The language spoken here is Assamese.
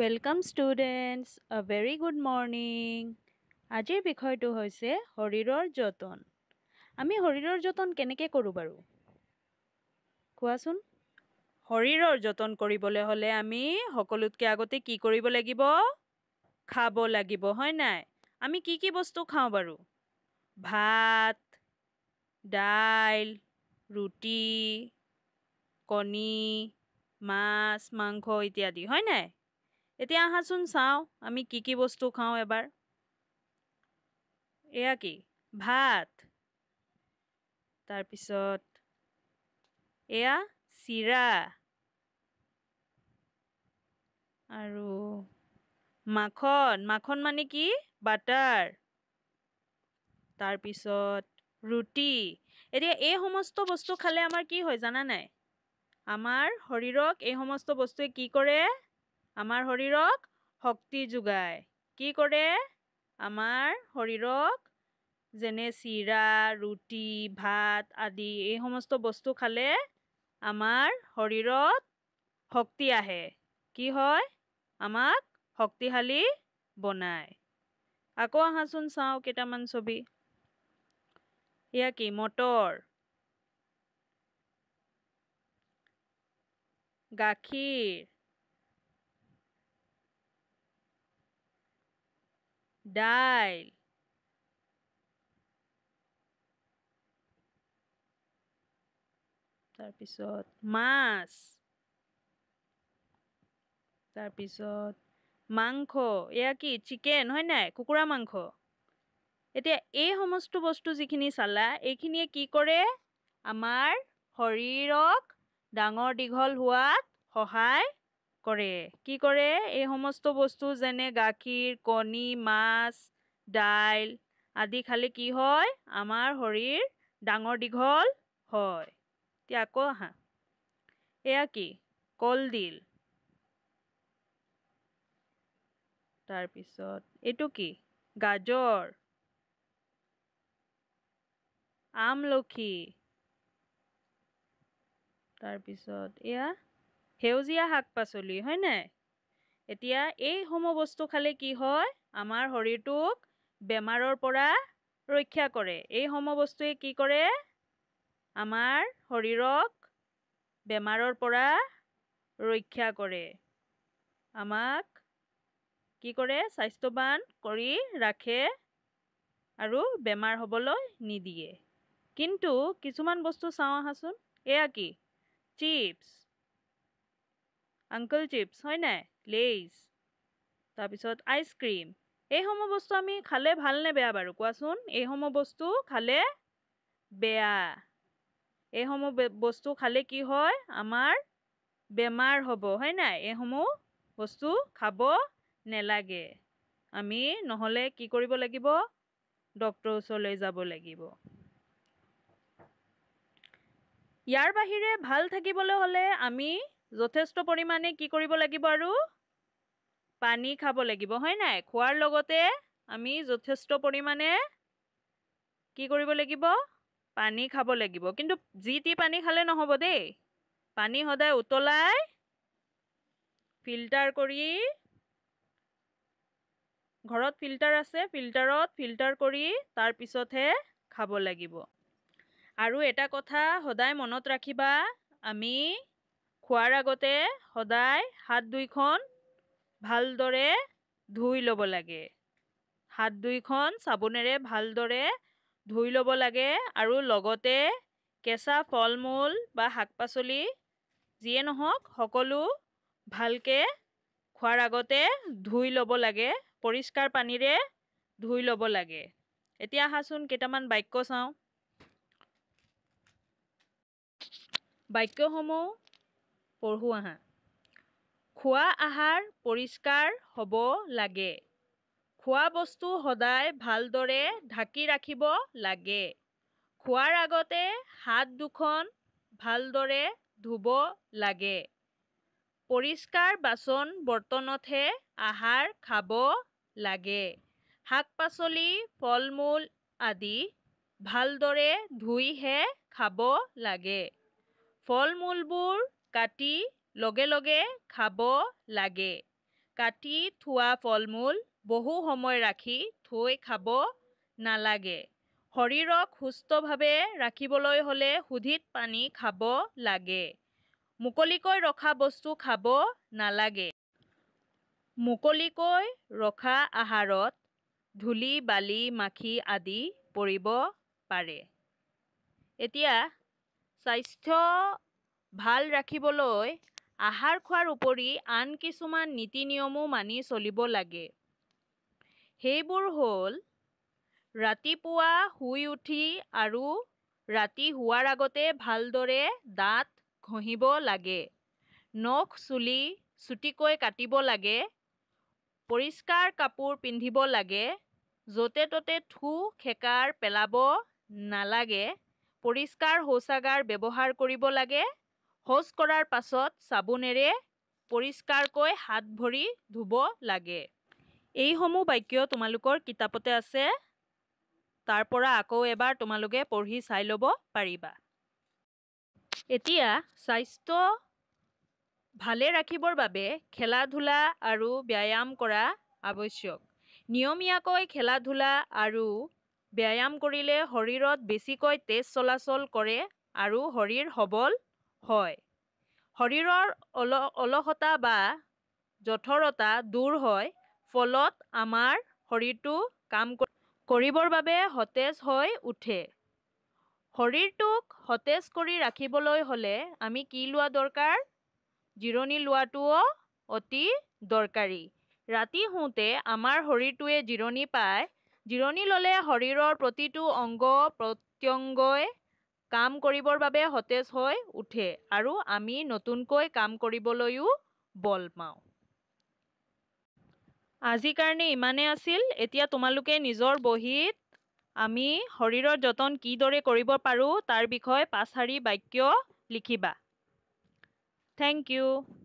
welcome students a very good morning আজিৰ বিষয়টো হৈছে শৰীৰৰ যতন আমি শৰীৰৰ যতন কেনেকৈ কৰোঁ বাৰু কোৱাচোন শৰীৰৰ যতন কৰিবলৈ হ'লে আমি সকলোতকৈ আগতে কি কৰিব লাগিব খাব লাগিব হয় নাই আমি কি কি বস্তু খাওঁ বাৰু ভাত দাইল ৰুটি কণী মাছ মাংস ইত্যাদি হয় নাই এতিয়া আহাচোন চাওঁ আমি কি কি বস্তু খাওঁ এবাৰ এয়া কি ভাত তাৰপিছত এয়া চিৰা আৰু মাখন মাখন মানে কি বাটাৰ তাৰপিছত ৰুটি এতিয়া এই সমস্ত বস্তু খালে আমাৰ কি হয় জানা নাই আমাৰ শৰীৰক এই সমস্ত বস্তুৱে কি কৰে আমাৰ শৰীৰক শক্তি যোগায় কি কৰে আমাৰ শৰীৰক যেনে চিৰা ৰুটি ভাত আদি এই সমস্ত বস্তু খালে আমাৰ শৰীৰত শক্তি আহে কি হয় আমাক শক্তিশালী বনায় আকৌ আহাচোন চাওঁ কেইটামান ছবি এয়া কি মটৰ গাখীৰ dahil tarpisot mas তাৰপিছত মাংস এয়া কি চিকেন হয় নাই কুকুৰা মাংস এতিয়া এই সমস্ত বস্তু যিখিনি চালা এইখিনিয়ে কি কৰে আমাৰ শৰীৰক ডাঙৰ দীঘল হোৱাত সহায় কৰে কি কৰে এই সমস্ত বস্তু যেনে গাখীৰ কণী মাছ দাইল আদি খালে কি হয় আমাৰ শৰীৰ ডাঙৰ দীঘল হয় এতিয়া আকৌ আহা এয়া কি কলডিল তাৰপিছত এইটো কি গাজৰ আমলখি তাৰপিছত এয়া সেউজীয়া শাক পাচলি হয় নাই এতিয়া এই সম বস্তু খালে কি হয় আমাৰ শৰীৰটোক বেমাৰৰ পৰা ৰক্ষা কৰে এই সম বস্তুৱে কি কৰে আমাৰ শৰীৰক বেমাৰৰ পৰা ৰক্ষা কৰে আমাক কি কৰে স্বাস্থ্যৱান কৰি ৰাখে আৰু বেমাৰ হ'বলৈ নিদিয়ে কিন্তু কিছুমান বস্তু চাওঁ আহাচোন এয়া কি চিপছ আংকল চিপছ হয় নাই লেইজ তাৰপিছত আইচ ক্ৰীম এইসমূহ বস্তু আমি খালে ভাল নে বেয়া বাৰু কোৱাচোন এইসমূহ বস্তু খালে বেয়া এইসমূহ বস্তু খালে কি হয় আমাৰ বেমাৰ হ'ব হয় নাই এইসমূহ বস্তু খাব নেলাগে আমি নহ'লে কি কৰিব লাগিব ডক্তৰৰ ওচৰলৈ যাব লাগিব ইয়াৰ বাহিৰে ভাল থাকিবলৈ হ'লে আমি যথেষ্ট পৰিমাণে কি কৰিব লাগিব আৰু পানী খাব লাগিব হয় নাই খোৱাৰ লগতে আমি যথেষ্ট পৰিমাণে কি কৰিব লাগিব পানী খাব লাগিব কিন্তু যি টি পানী খালে নহ'ব দেই পানী সদায় উতলাই ফিল্টাৰ কৰি ঘৰত ফিল্টাৰ আছে ফিল্টাৰত ফিল্টাৰ কৰি তাৰপিছতহে খাব লাগিব আৰু এটা কথা সদায় মনত ৰাখিবা আমি খোৱাৰ আগতে সদায় হাত দুইখন ভালদৰে ধুই ল'ব লাগে হাত দুইখন চাবোনেৰে ভালদৰে ধুই ল'ব লাগে আৰু লগতে কেঁচা ফল মূল বা শাক পাচলি যিয়ে নহওক সকলো ভালকৈ খোৱাৰ আগতে ধুই ল'ব লাগে পৰিষ্কাৰ পানীৰে ধুই ল'ব লাগে এতিয়া আহাচোন কেইটামান বাক্য চাওঁ বাক্যসমূহ পঢ়োঁ আহা খোৱা আহাৰ পৰিষ্কাৰ হ'ব লাগে খোৱা বস্তু সদায় ভালদৰে ঢাকি ৰাখিব লাগে খোৱাৰ আগতে হাত দুখন ভালদৰে ধুব লাগে পৰিষ্কাৰ বাচন বৰ্তনতহে আহাৰ খাব লাগে শাক পাচলি ফল মূল আদি ভালদৰে ধুইহে খাব লাগে ফল মূলবোৰ কাটি লগে লগে খাব লাগে কাটি থোৱা ফল মূল বহু সময় ৰাখি থৈ খাব নালাগে শৰীৰক সুস্থভাৱে ৰাখিবলৈ হ'লে সুধিত পানী খাব লাগে মুকলিকৈ ৰখা বস্তু খাব নালাগে মুকলিকৈ ৰখা আহাৰত ধূলি বালি মাখি আদি পৰিব পাৰে এতিয়া স্বাস্থ্য ভাল ৰাখিবলৈ আহাৰ খোৱাৰ উপৰি আন কিছুমান নীতি নিয়মো মানি চলিব লাগে সেইবোৰ হ'ল ৰাতিপুৱা শুই উঠি আৰু ৰাতি শোৱাৰ আগতে ভালদৰে দাঁত ঘঁহিব লাগে নখ চুলি চুটিকৈ কাটিব লাগে পৰিষ্কাৰ কাপোৰ পিন্ধিব লাগে য'তে ত'তে থু খেকাৰ পেলাব নালাগে পৰিষ্কাৰ শৌচাগাৰ ব্যৱহাৰ কৰিব লাগে শৌচ কৰাৰ পাছত চাবোনেৰে পৰিষ্কাৰকৈ হাত ভৰি ধুব লাগে এইসমূহ বাক্য তোমালোকৰ কিতাপতে আছে তাৰ পৰা আকৌ এবাৰ তোমালোকে পঢ়ি চাই ল'ব পাৰিবা এতিয়া স্বাস্থ্য ভালে ৰাখিবৰ বাবে খেলা ধূলা আৰু ব্যায়াম কৰা আৱশ্যক নিয়মীয়াকৈ খেলা ধূলা আৰু ব্যায়াম কৰিলে শৰীৰত বেছিকৈ তেজ চলাচল কৰে আৰু শৰীৰ সবল হয় শৰীৰৰ অল অলসতা বা জঠৰতা দূৰ হয় ফলত আমাৰ শৰীৰটো কাম কৰিবৰ বাবে সতেজ হৈ উঠে শৰীৰটোক সতেজ কৰি ৰাখিবলৈ হ'লে আমি কি লোৱা দৰকাৰ জিৰণি লোৱাটোও অতি দৰকাৰী ৰাতি শুওঁতে আমাৰ শৰীৰটোৱে জিৰণি পায় জিৰণি ল'লে শৰীৰৰ প্ৰতিটো অংগ প্ৰত্যংগই কাম কৰিবৰ বাবে সতেজ হৈ উঠে আৰু আমি নতুনকৈ কাম কৰিবলৈও বল পাওঁ আজিৰ কাৰণে ইমানেই আছিল এতিয়া তোমালোকে নিজৰ বহীত আমি শৰীৰৰ যতন কিদৰে কৰিব পাৰোঁ তাৰ বিষয়ে পাঁচ শাৰী বাক্য লিখিবা থেংক ইউ